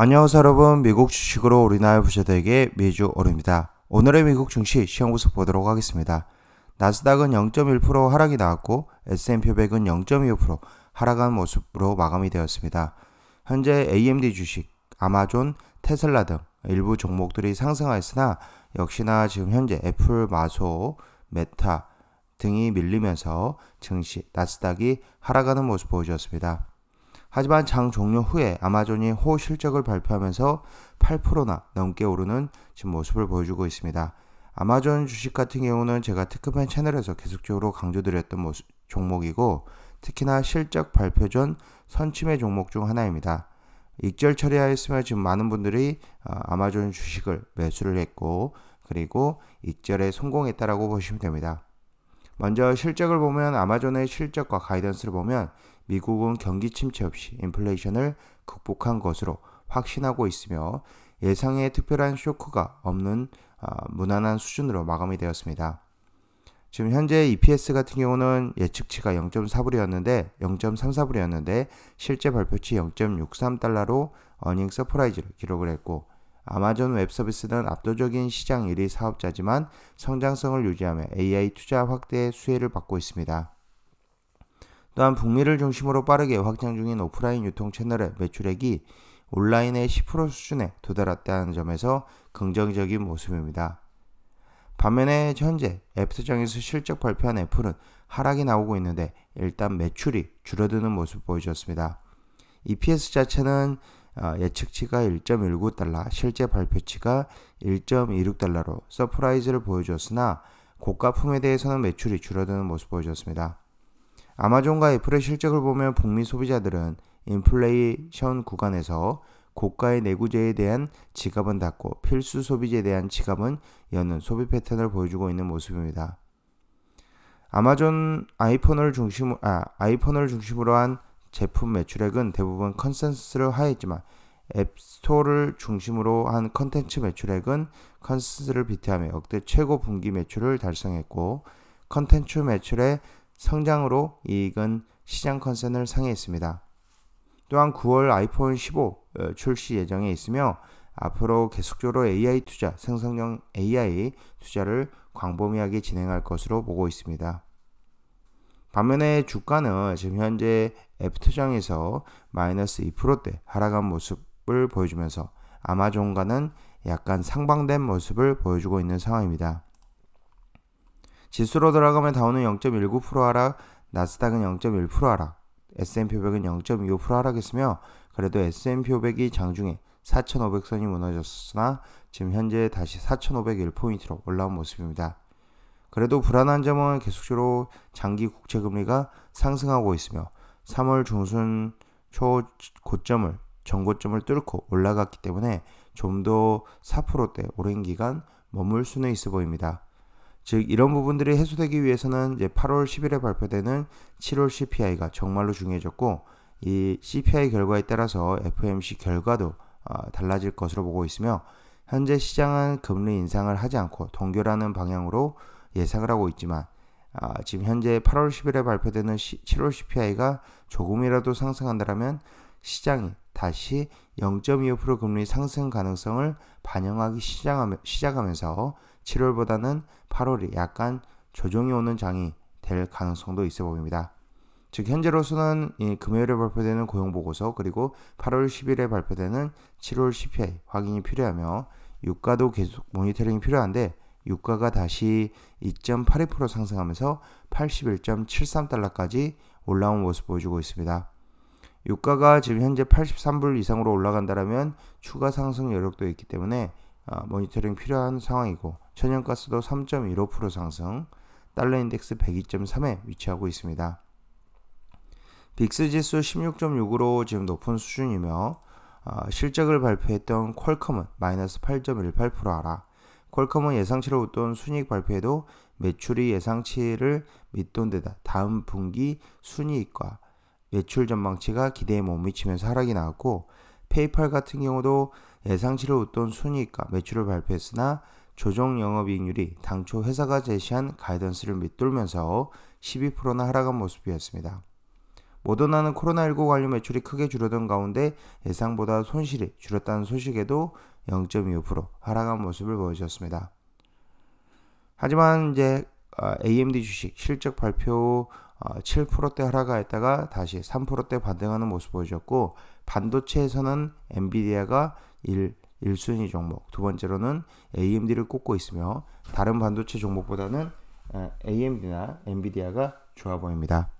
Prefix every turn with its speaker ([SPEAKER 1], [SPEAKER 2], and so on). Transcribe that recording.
[SPEAKER 1] 안녕하세요 여러분 미국 주식으로 우리나라 부자들에게 매주 오릅니다. 오늘의 미국 증시 시험구석 보도록 하겠습니다. 나스닥은 0.1% 하락이 나왔고 S&P 500은 0 2 하락한 모습으로 마감이 되었습니다. 현재 AMD 주식, 아마존, 테슬라 등 일부 종목들이 상승하였으나 역시나 지금 현재 애플, 마소, 메타 등이 밀리면서 증시, 나스닥이 하락하는 모습 보여주었습니다. 하지만 장 종료 후에 아마존이 호 실적을 발표하면서 8%나 넘게 오르는 지금 모습을 보여주고 있습니다. 아마존 주식 같은 경우는 제가 특급한 채널에서 계속적으로 강조드렸던 모습, 종목이고 특히나 실적 발표 전 선침의 종목 중 하나입니다. 익절 처리하였으며 지금 많은 분들이 어, 아마존 주식을 매수를 했고 그리고 익절에 성공했다라고 보시면 됩니다. 먼저 실적을 보면 아마존의 실적과 가이던스를 보면 미국은 경기 침체 없이 인플레이션을 극복한 것으로 확신하고 있으며 예상에 특별한 쇼크가 없는 아, 무난한 수준으로 마감이 되었습니다. 지금 현재 EPS 같은 경우는 예측치가 0.4불이었는데 0.34불이었는데 실제 발표치 0.63달러로 어닝 서프라이즈를 기록을 했고 아마존 웹서비스는 압도적인 시장 1위 사업자지만 성장성을 유지하며 AI 투자 확대의 수혜를 받고 있습니다. 또한 북미를 중심으로 빠르게 확장 중인 오프라인 유통 채널의 매출액이 온라인의 10% 수준에 도달했다는 점에서 긍정적인 모습입니다. 반면에 현재 앱스장에서 실적 발표한 애플은 하락이 나오고 있는데 일단 매출이 줄어드는 모습 보여주었습니다. EPS 자체는 어, 예측치가 1.19달러, 실제 발표치가 1.26달러로 서프라이즈를 보여주었으나 고가품에 대해서는 매출이 줄어드는 모습 보여줬습니다. 아마존과 애플의 실적을 보면 북미 소비자들은 인플레이션 구간에서 고가의 내구재에 대한 지갑은 닫고 필수 소비재에 대한 지갑은 여는 소비 패턴을 보여주고 있는 모습입니다. 아마존 아이폰을 중심 아 아이폰을 중심으로 한 제품 매출액은 대부분 컨센서스를 하였지만 앱스토어를 중심으로 한 컨텐츠 매출액은 컨센서스를 비트하며 역대 최고 분기 매출을 달성했고 컨텐츠 매출의 성장으로 이익은 시장 컨센을 상회했습니다. 또한 9월 아이폰 15 어, 출시 예정에 있으며 앞으로 계속적으로 AI 투자, 생성형 AI 투자를 광범위하게 진행할 것으로 보고 있습니다. 반면에 주가는 지금 현재 애프투장에서 마이너스 2%대 하락한 모습을 보여주면서 아마존과는 약간 상방된 모습을 보여주고 있는 상황입니다. 지수로 들어가면 다우는 0.19% 하락, 나스닥은 0.1% 하락, S&P 500은 0.25% 하락했으며 그래도 S&P 500이 장중에 4,500선이 무너졌으나 지금 현재 다시 4,501포인트로 올라온 모습입니다. 그래도 불안한 점은 계속적으로 장기 국채 금리가 상승하고 있으며 3월 중순 초 고점을 전고점을 뚫고 올라갔기 때문에 좀 더 4%대 오랜 기간 머물 수는 있어 보입니다. 즉 이런 부분들이 해소되기 위해서는 이제 8월 10일에 발표되는 7월 CPI가 정말로 중요해졌고 이 CPI 결과에 따라서 FMC 결과도 어, 달라질 것으로 보고 있으며 현재 시장은 금리 인상을 하지 않고 동결하는 방향으로 예상을 하고 있지만 아, 지금 현재 8월 10일에 발표되는 시, 7월 CPI가 조금이라도 상승한다라면 시장이 다시 0.25% 금리 상승 가능성을 반영하기 시작하며, 서 7월보다는 8월이 약간 조정이 오는 장이 될 가능성도 있어 보입니다. 즉 현재로서는 금요일에 발표되는 고용 보고서 그리고 8월 10일에 발표되는 7월 CPI 확인이 필요하며 유가도 계속 모니터링이 필요한데 유가가 다시 2.82% 상승하면서 81.73달러까지 올라온 모습 보여주고 있습니다. 유가가 지금 현재 83불 이상으로 올라간다라면 추가 상승 여력도 있기 때문에 어, 모니터링 필요한 상황이고 천연가스도 3.15% 상승, 달러 인덱스 102.3에 위치하고 있습니다. 빅스 지수 16.6으로 지금 높은 수준이며 어, 실적을 발표했던 퀄컴은 마이너스 8.18% 하락, 퀄컴은 예상치를 웃돈 순이익 발표에도 매출이 예상치를 밑돈 데다 다음 분기 순이익과 매출 전망치가 기대에 못 미치면서 하락이 나왔고 페이팔 같은 경우도 예상치를 웃돈 순이익과 매출을 발표했으나 조정 영업이익률이 당초 회사가 제시한 가이던스를 밑돌면서 12%나 하락한 모습이었습니다. 모더나는 코로나19 관련 매출이 크게 줄어든 가운데 예상보다 손실이 줄었다는 소식에도 0.25% 하락한 모습을 보여주었습니다. 하지만 이제 어, AMD 주식 실적 발표 7%대 어, 하락하였다가 다시 3%대 반등하는 모습 보여줬고 반도체에서는 엔비디아가 1, 1순위 종목, 두 번째로는 AMD를 꼽고 있으며 다른 반도체 종목보다는 어, AMD나 엔비디아가 좋아 보입니다.